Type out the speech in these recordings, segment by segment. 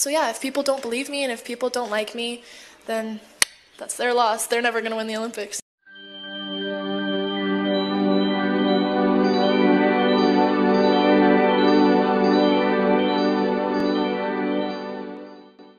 so yeah if people don't believe me and if people don't like me then that's their loss they're never gonna win the olympics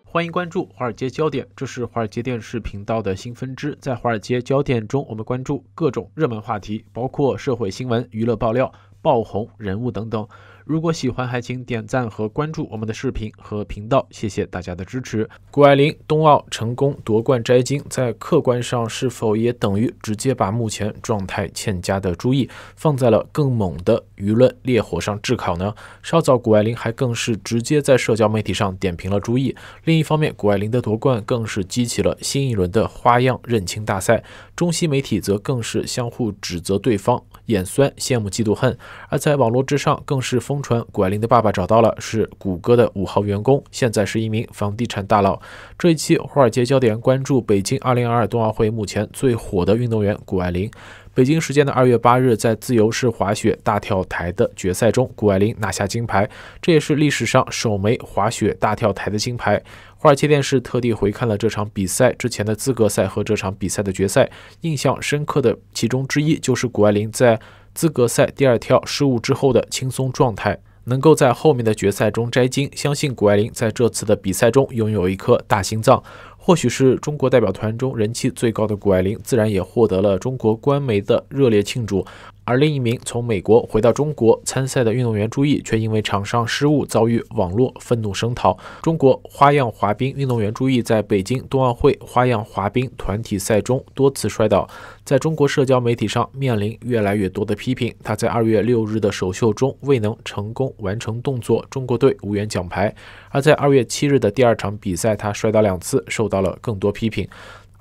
欢迎关注华尔街焦点这是华尔街电视频道的新分支在华尔街焦点中我们关注各种热门话题包括社会新闻娱乐爆料爆红人物等等如果喜欢，还请点赞和关注我们的视频和频道，谢谢大家的支持。谷爱凌冬奥成功夺冠摘金，在客观上是否也等于直接把目前状态欠佳的朱毅放在了更猛的？舆论烈火上炙烤呢？稍早，谷爱凌还更是直接在社交媒体上点评了朱毅。另一方面，谷爱凌的夺冠更是激起了新一轮的花样认亲大赛，中西媒体则更是相互指责对方眼酸、羡慕、嫉妒、恨。而在网络之上，更是疯传谷爱凌的爸爸找到了，是谷歌的五号员工，现在是一名房地产大佬。这一期华尔街焦点关注北京二零二二冬奥会目前最火的运动员谷爱凌。北京时间的二月八日，在自由式滑雪大跳台的决赛中，谷爱凌拿下金牌，这也是历史上首枚滑雪大跳台的金牌。华尔街电视特地回看了这场比赛之前的资格赛和这场比赛的决赛，印象深刻的其中之一就是谷爱凌在资格赛第二跳失误之后的轻松状态，能够在后面的决赛中摘金，相信谷爱凌在这次的比赛中拥有一颗大心脏。或许是中国代表团中人气最高的谷爱凌，自然也获得了中国官媒的热烈庆祝。而另一名从美国回到中国参赛的运动员朱毅，却因为场上失误遭遇网络愤怒声讨。中国花样滑冰运动员朱毅在北京冬奥会花样滑冰团体赛中多次摔倒，在中国社交媒体上面临越来越多的批评。他在2月6日的首秀中未能成功完成动作，中国队无缘奖牌；而在2月7日的第二场比赛，他摔倒两次，受到了更多批评。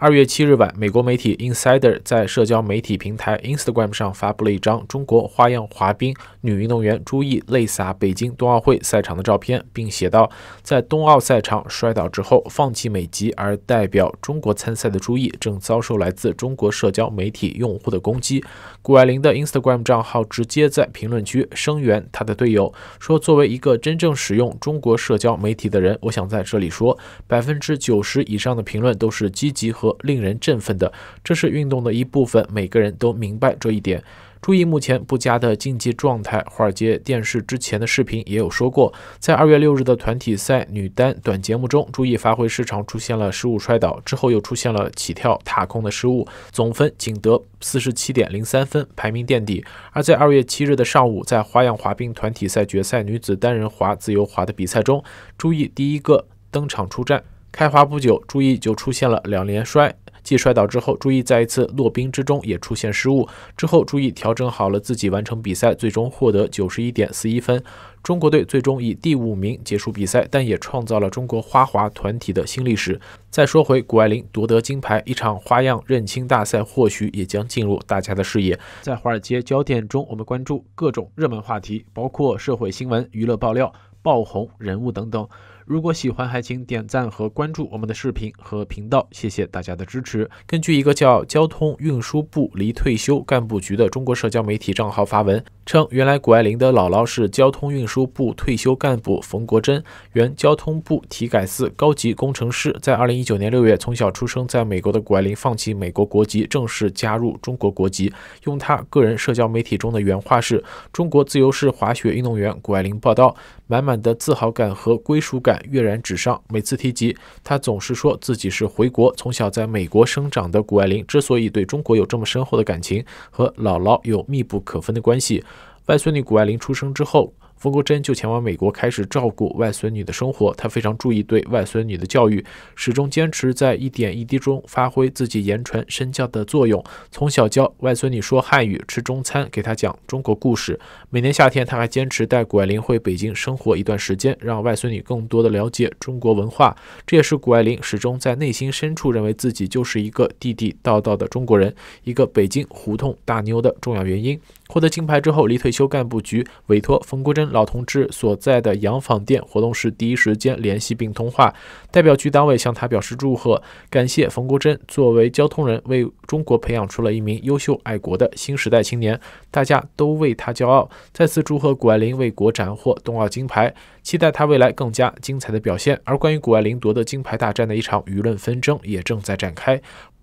二月七日晚，美国媒体 Insider 在社交媒体平台 Instagram 上发布了一张中国花样滑冰女运动员朱毅泪洒北京冬奥会赛场的照片，并写道：“在冬奥赛场摔倒之后，放弃美籍而代表中国参赛的朱毅，正遭受来自中国社交媒体用户的攻击。”谷爱凌的 Instagram 账号直接在评论区声援她的队友，说：“作为一个真正使用中国社交媒体的人，我想在这里说，百分之九十以上的评论都是积极和。”令人振奋的，这是运动的一部分，每个人都明白这一点。注意目前不佳的竞技状态，华尔街电视之前的视频也有说过，在二月六日的团体赛女单短节目中，注意发挥失常出现了失误摔倒，之后又出现了起跳踏空的失误，总分仅得四十七点零三分，排名垫底。而在二月七日的上午，在花样滑冰团体赛决赛女子单人滑自由滑的比赛中，注意第一个登场出战。开滑不久，朱毅就出现了两连摔。继摔倒之后，朱毅在一次落冰之中也出现失误。之后，朱毅调整好了自己，完成比赛，最终获得九十一点四一分。中国队最终以第五名结束比赛，但也创造了中国花滑团体的新历史。再说回谷爱凌夺得金牌，一场花样认亲大赛或许也将进入大家的视野。在华尔街焦点中，我们关注各种热门话题，包括社会新闻、娱乐爆料、爆红人物等等。如果喜欢，还请点赞和关注我们的视频和频道，谢谢大家的支持。根据一个叫“交通运输部离退休干部局”的中国社交媒体账号发文称，原来谷爱凌的姥姥是交通运输部退休干部冯国珍，原交通部体改司高级工程师。在二零一九年六月，从小出生在美国的谷爱凌放弃美国国籍，正式加入中国国籍。用他个人社交媒体中的原话是：“中国自由式滑雪运动员谷爱凌报道。”满满的自豪感和归属感跃然纸上。每次提及，他总是说自己是回国、从小在美国生长的谷爱凌之所以对中国有这么深厚的感情，和姥姥有密不可分的关系。外孙女谷爱凌出生之后。冯国珍就前往美国，开始照顾外孙女的生活。他非常注意对外孙女的教育，始终坚持在一点一滴中发挥自己言传身教的作用。从小教外孙女说汉语、吃中餐、给她讲中国故事。每年夏天，他还坚持带谷爱凌回北京生活一段时间，让外孙女更多的了解中国文化。这也是谷爱凌始终在内心深处认为自己就是一个地地道道的中国人，一个北京胡同大妞的重要原因。获得金牌之后，离退休干部局委托冯国珍。老同志所在的洋坊店活动室第一时间联系并通话，代表局党委向他表示祝贺，感谢冯国珍作为交通人为中国培养出了一名优秀爱国的新时代青年，大家都为他骄傲。再次祝贺谷爱凌为国斩获冬奥金牌，期待他未来更加精彩的表现。而关于谷爱凌夺得金牌大战的一场舆论纷争也正在展开。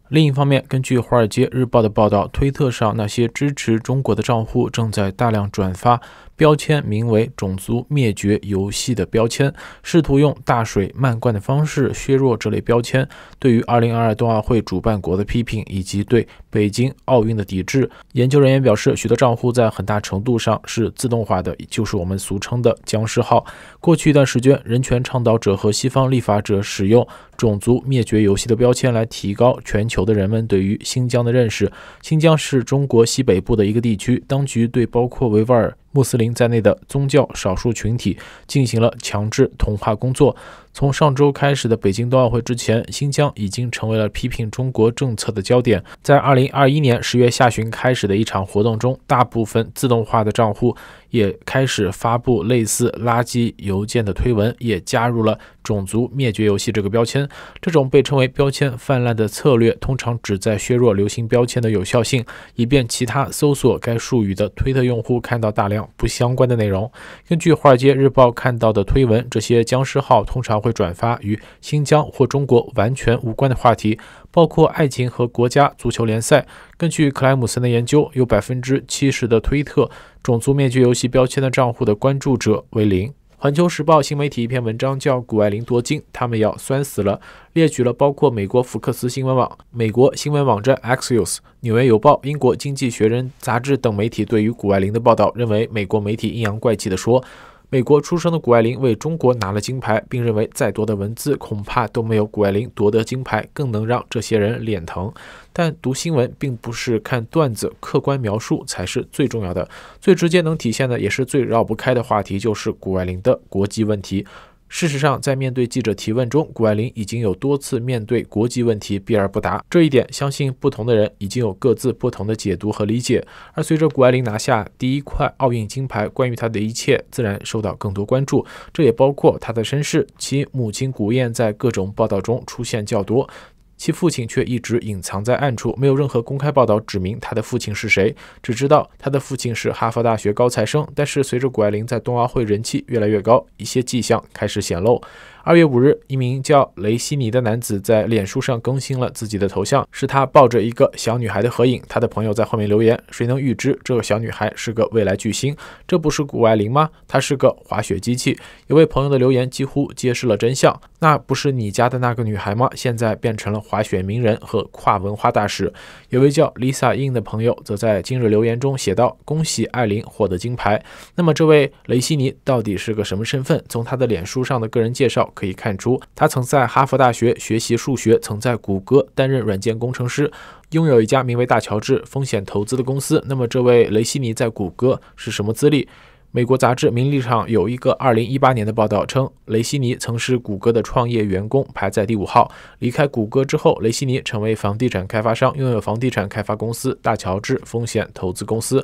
另一方面，根据《华尔街日报》的报道，推特上那些支持中国的账户正在大量转发标签，名为“种族灭绝游戏”的标签，试图用大水漫灌的方式削弱这类标签对于2022冬奥会主办国的批评以及对北京奥运的抵制。研究人员表示，许多账户在很大程度上是自动化的，就是我们俗称的“僵尸号”。过去一段时间，人权倡导者和西方立法者使用。种族灭绝游戏的标签来提高全球的人们对于新疆的认识。新疆是中国西北部的一个地区，当局对包括维吾尔。穆斯林在内的宗教少数群体进行了强制同化工作。从上周开始的北京冬奥会之前，新疆已经成为了批评中国政策的焦点。在2021年十月下旬开始的一场活动中，大部分自动化的账户也开始发布类似垃圾邮件的推文，也加入了“种族灭绝游戏”这个标签。这种被称为“标签泛滥”的策略，通常旨在削弱流行标签的有效性，以便其他搜索该术语的推特用户看到大量。不相关的内容。根据《华尔街日报》看到的推文，这些僵尸号通常会转发与新疆或中国完全无关的话题，包括爱情和国家足球联赛。根据克莱姆森的研究，有百分之七十的推特“种族灭绝游戏”标签的账户的关注者为零。《环球时报》新媒体一篇文章叫《谷爱凌夺金，他们要酸死了》，列举了包括美国福克斯新闻网、美国新闻网站 Axios、《纽约邮报》、《英国经济学人》杂志等媒体对于谷爱凌的报道，认为美国媒体阴阳怪气地说。美国出生的谷爱凌为中国拿了金牌，并认为再多的文字恐怕都没有谷爱凌夺得金牌更能让这些人脸疼。但读新闻并不是看段子，客观描述才是最重要的。最直接能体现的，也是最绕不开的话题，就是谷爱凌的国籍问题。事实上，在面对记者提问中，谷爱凌已经有多次面对国籍问题避而不答。这一点，相信不同的人已经有各自不同的解读和理解。而随着谷爱凌拿下第一块奥运金牌，关于她的一切自然受到更多关注。这也包括她的身世，其母亲谷燕在各种报道中出现较多。其父亲却一直隐藏在暗处，没有任何公开报道指明他的父亲是谁。只知道他的父亲是哈佛大学高材生。但是随着谷爱凌在冬奥会人气越来越高，一些迹象开始显露。二月五日，一名叫雷西尼的男子在脸书上更新了自己的头像，是他抱着一个小女孩的合影。他的朋友在后面留言：“谁能预知这个小女孩是个未来巨星？这不是谷爱凌吗？她是个滑雪机器。”有位朋友的留言几乎揭示了真相：“那不是你家的那个女孩吗？现在变成了滑雪名人和跨文化大使。”有位叫 Lisa Yin 的朋友则在今日留言中写道：“恭喜艾琳获得金牌。”那么，这位雷西尼到底是个什么身份？从他的脸书上的个人介绍。可以看出，他曾在哈佛大学学习数学，曾在谷歌担任软件工程师，拥有一家名为大乔治风险投资的公司。那么，这位雷希尼在谷歌是什么资历？美国杂志《名利》场》有一个二零一八年的报道称，雷希尼曾是谷歌的创业员工，排在第五号。离开谷歌之后，雷希尼成为房地产开发商，拥有房地产开发公司大乔治风险投资公司。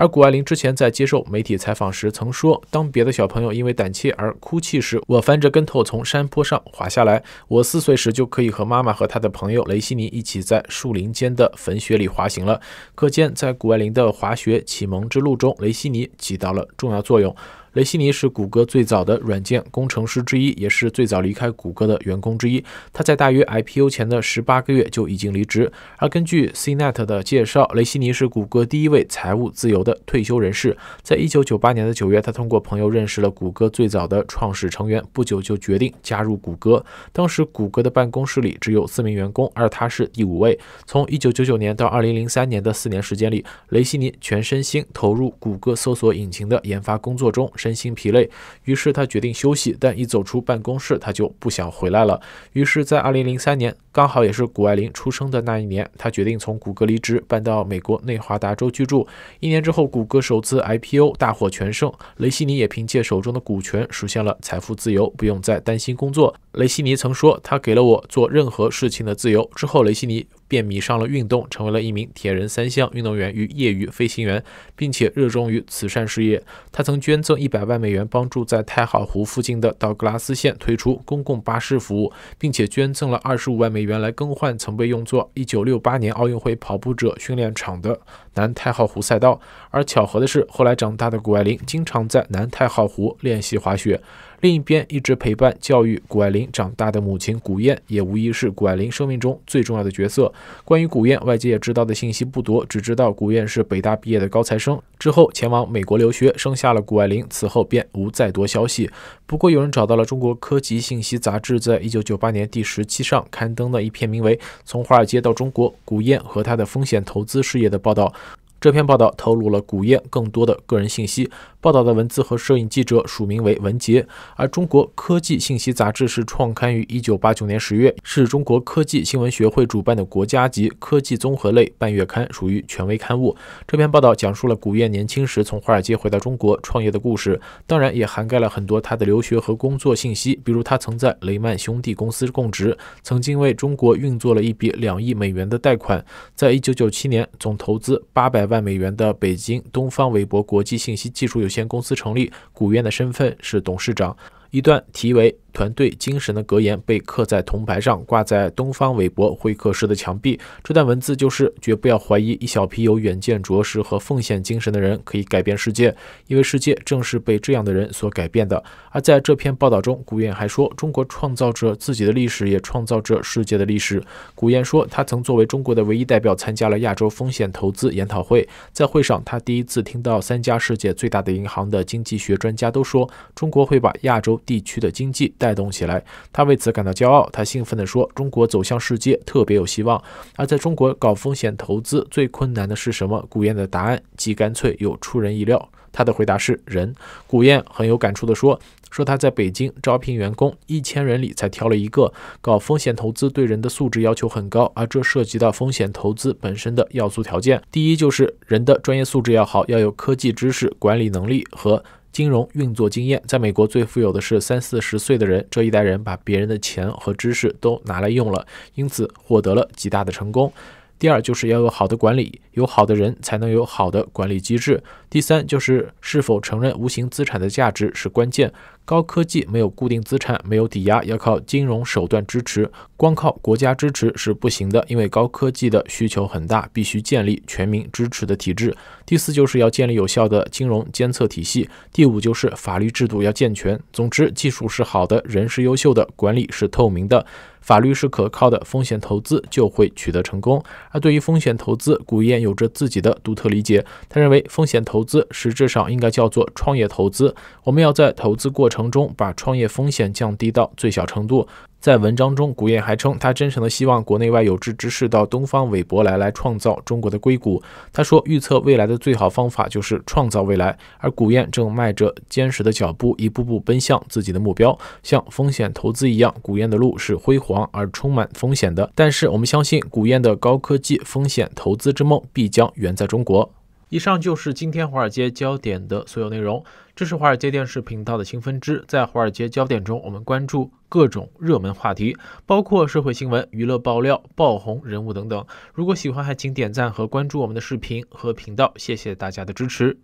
而谷爱凌之前在接受媒体采访时曾说：“当别的小朋友因为胆怯而哭泣时，我翻着跟头从山坡上滑下来。我四岁时就可以和妈妈和他的朋友雷西尼一起在树林间的坟穴里滑行了。课间，在谷爱凌的滑雪启蒙之路中，雷西尼起到了重要作用。”雷西尼是谷歌最早的软件工程师之一，也是最早离开谷歌的员工之一。他在大约 IPO 前的十八个月就已经离职。而根据 CNET 的介绍，雷西尼是谷歌第一位财务自由的退休人士。在一九九八年的九月，他通过朋友认识了谷歌最早的创始成员，不久就决定加入谷歌。当时谷歌的办公室里只有四名员工，而他是第五位。从一九九九年到二零零三年的四年时间里，雷西尼全身心投入谷歌搜索引擎的研发工作中。身心疲累，于是他决定休息。但一走出办公室，他就不想回来了。于是，在二零零三年，刚好也是谷爱凌出生的那一年，他决定从谷歌离职，搬到美国内华达州居住。一年之后，谷歌首次 IPO 大获全胜，雷西尼也凭借手中的股权实现了财富自由，不用再担心工作。雷西尼曾说：“他给了我做任何事情的自由。”之后，雷西尼。便迷上了运动，成为了一名铁人三项运动员与业余飞行员，并且热衷于慈善事业。他曾捐赠一百万美元帮助在太好湖附近的道格拉斯县推出公共巴士服务，并且捐赠了二十五万美元来更换曾被用作一九六八年奥运会跑步者训练场的南太浩湖赛道。而巧合的是，后来长大的谷爱凌经常在南太浩湖练习滑雪。另一边，一直陪伴教育谷爱玲长大的母亲谷燕，也无疑是谷爱玲生命中最重要的角色。关于谷燕，外界也知道的信息不多，只知道谷燕是北大毕业的高材生，之后前往美国留学，生下了谷爱玲，此后便无再多消息。不过，有人找到了《中国科技信息杂志》在一九九八年第十期上刊登的一篇名为《从华尔街到中国：谷燕和他的风险投资事业》的报道。这篇报道透露了古燕更多的个人信息。报道的文字和摄影记者署名为文杰，而《中国科技信息杂志》是创刊于1989年十月，是中国科技新闻学会主办的国家级科技综合类半月刊，属于权威刊物。这篇报道讲述了古燕年轻时从华尔街回到中国创业的故事，当然也涵盖了很多他的留学和工作信息，比如他曾在雷曼兄弟公司供职，曾经为中国运作了一笔两亿美元的贷款，在1997年总投资八百。万美元的北京东方韦博国际信息技术有限公司成立，古燕的身份是董事长。一段题为。团队精神的格言被刻在铜牌上，挂在东方韦伯会客室的墙壁。这段文字就是：绝不要怀疑一小批有远见卓识和奉献精神的人可以改变世界，因为世界正是被这样的人所改变的。而在这篇报道中，古堰还说：“中国创造着自己的历史，也创造着世界的历史。”古堰说，他曾作为中国的唯一代表参加了亚洲风险投资研讨会，在会上，他第一次听到三家世界最大的银行的经济学专家都说，中国会把亚洲地区的经济。带动起来，他为此感到骄傲。他兴奋地说：“中国走向世界特别有希望。”而在中国搞风险投资最困难的是什么？古燕的答案既干脆又出人意料。他的回答是“人”。古燕很有感触地说：“说他在北京招聘员工，一千人里才挑了一个。搞风险投资对人的素质要求很高，而这涉及到风险投资本身的要素条件。第一就是人的专业素质要好，要有科技知识、管理能力和。”金融运作经验，在美国最富有的是三四十岁的人，这一代人把别人的钱和知识都拿来用了，因此获得了极大的成功。第二就是要有好的管理，有好的人才能有好的管理机制。第三就是是否承认无形资产的价值是关键。高科技没有固定资产，没有抵押，要靠金融手段支持，光靠国家支持是不行的，因为高科技的需求很大，必须建立全民支持的体制。第四，就是要建立有效的金融监测体系。第五，就是法律制度要健全，总之，技术是好的，人是优秀的，管理是透明的，法律是可靠的，风险投资就会取得成功。而对于风险投资，古燕有着自己的独特理解，他认为风险投资实质上应该叫做创业投资。我们要在投资过。程中把创业风险降低到最小程度。在文章中，古燕还称，他真诚的希望国内外有志之士到东方韦伯来来创造中国的硅谷。他说，预测未来的最好方法就是创造未来。而古燕正迈着坚实的脚步，一步步奔向自己的目标。像风险投资一样，古燕的路是辉煌而充满风险的。但是，我们相信古燕的高科技风险投资之梦必将圆在中国。以上就是今天《华尔街焦点》的所有内容。这是华尔街电视频道的新分支，在《华尔街焦点》中，我们关注各种热门话题，包括社会新闻、娱乐爆料、爆红人物等等。如果喜欢，还请点赞和关注我们的视频和频道。谢谢大家的支持！